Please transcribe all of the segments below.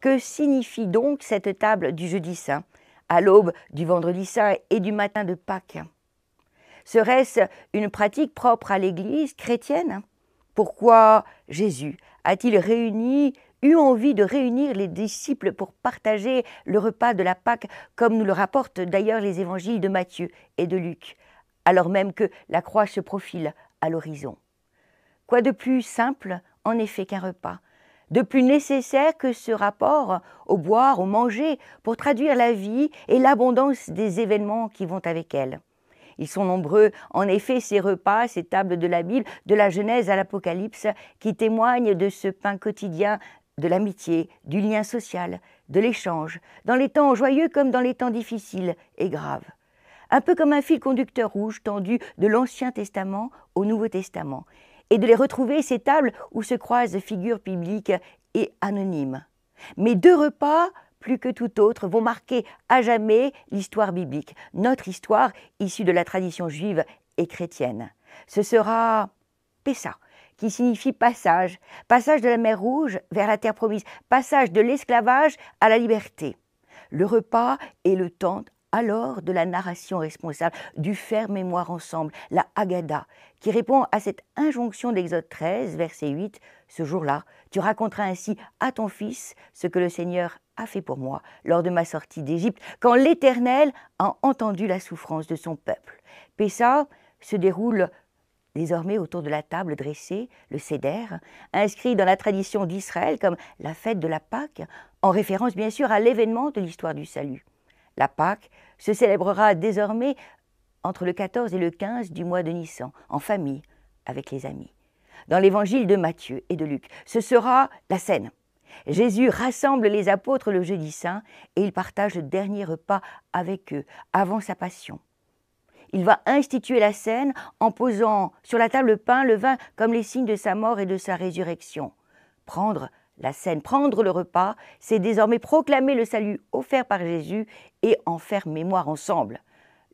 Que signifie donc cette table du jeudi saint, à l'aube du vendredi saint et du matin de Pâques Serait-ce une pratique propre à l'Église chrétienne Pourquoi Jésus a-t-il réuni, eu envie de réunir les disciples pour partager le repas de la Pâque, comme nous le rapportent d'ailleurs les évangiles de Matthieu et de Luc, alors même que la croix se profile à l'horizon Quoi de plus simple, en effet, qu'un repas de plus nécessaire que ce rapport au boire, au manger, pour traduire la vie et l'abondance des événements qui vont avec elle. Ils sont nombreux, en effet, ces repas, ces tables de la Bible, de la Genèse à l'Apocalypse, qui témoignent de ce pain quotidien, de l'amitié, du lien social, de l'échange, dans les temps joyeux comme dans les temps difficiles et graves. Un peu comme un fil conducteur rouge tendu de l'Ancien Testament au Nouveau Testament et de les retrouver, ces tables où se croisent figures bibliques et anonymes. Mais deux repas, plus que tout autre, vont marquer à jamais l'histoire biblique, notre histoire issue de la tradition juive et chrétienne. Ce sera Pessa, qui signifie passage, passage de la mer Rouge vers la terre promise, passage de l'esclavage à la liberté. Le repas est le temps alors de la narration responsable, du faire mémoire ensemble, la Haggadah, qui répond à cette injonction d'Exode 13, verset 8, Ce jour-là, tu raconteras ainsi à ton fils ce que le Seigneur a fait pour moi lors de ma sortie d'Égypte, quand l'Éternel a entendu la souffrance de son peuple. Pessa se déroule désormais autour de la table dressée, le Seder, inscrit dans la tradition d'Israël comme la fête de la Pâque, en référence bien sûr à l'événement de l'histoire du salut. La Pâque se célébrera désormais entre le 14 et le 15 du mois de Nissan, en famille, avec les amis. Dans l'évangile de Matthieu et de Luc, ce sera la scène. Jésus rassemble les apôtres le jeudi saint et il partage le dernier repas avec eux avant sa passion. Il va instituer la scène en posant sur la table le pain, le vin comme les signes de sa mort et de sa résurrection. Prendre la scène prendre le repas, c'est désormais proclamer le salut offert par Jésus et en faire mémoire ensemble.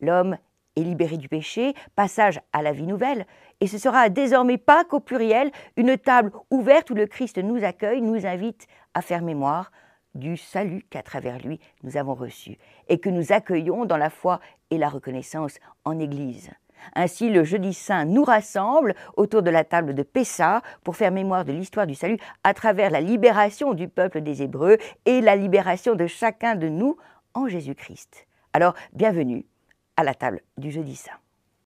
L'homme est libéré du péché, passage à la vie nouvelle, et ce sera désormais pas qu'au pluriel, une table ouverte où le Christ nous accueille, nous invite à faire mémoire du salut qu'à travers lui nous avons reçu et que nous accueillons dans la foi et la reconnaissance en Église. Ainsi, le jeudi saint nous rassemble autour de la table de Pessa pour faire mémoire de l'histoire du salut à travers la libération du peuple des Hébreux et la libération de chacun de nous en Jésus-Christ. Alors, bienvenue à la table du jeudi saint.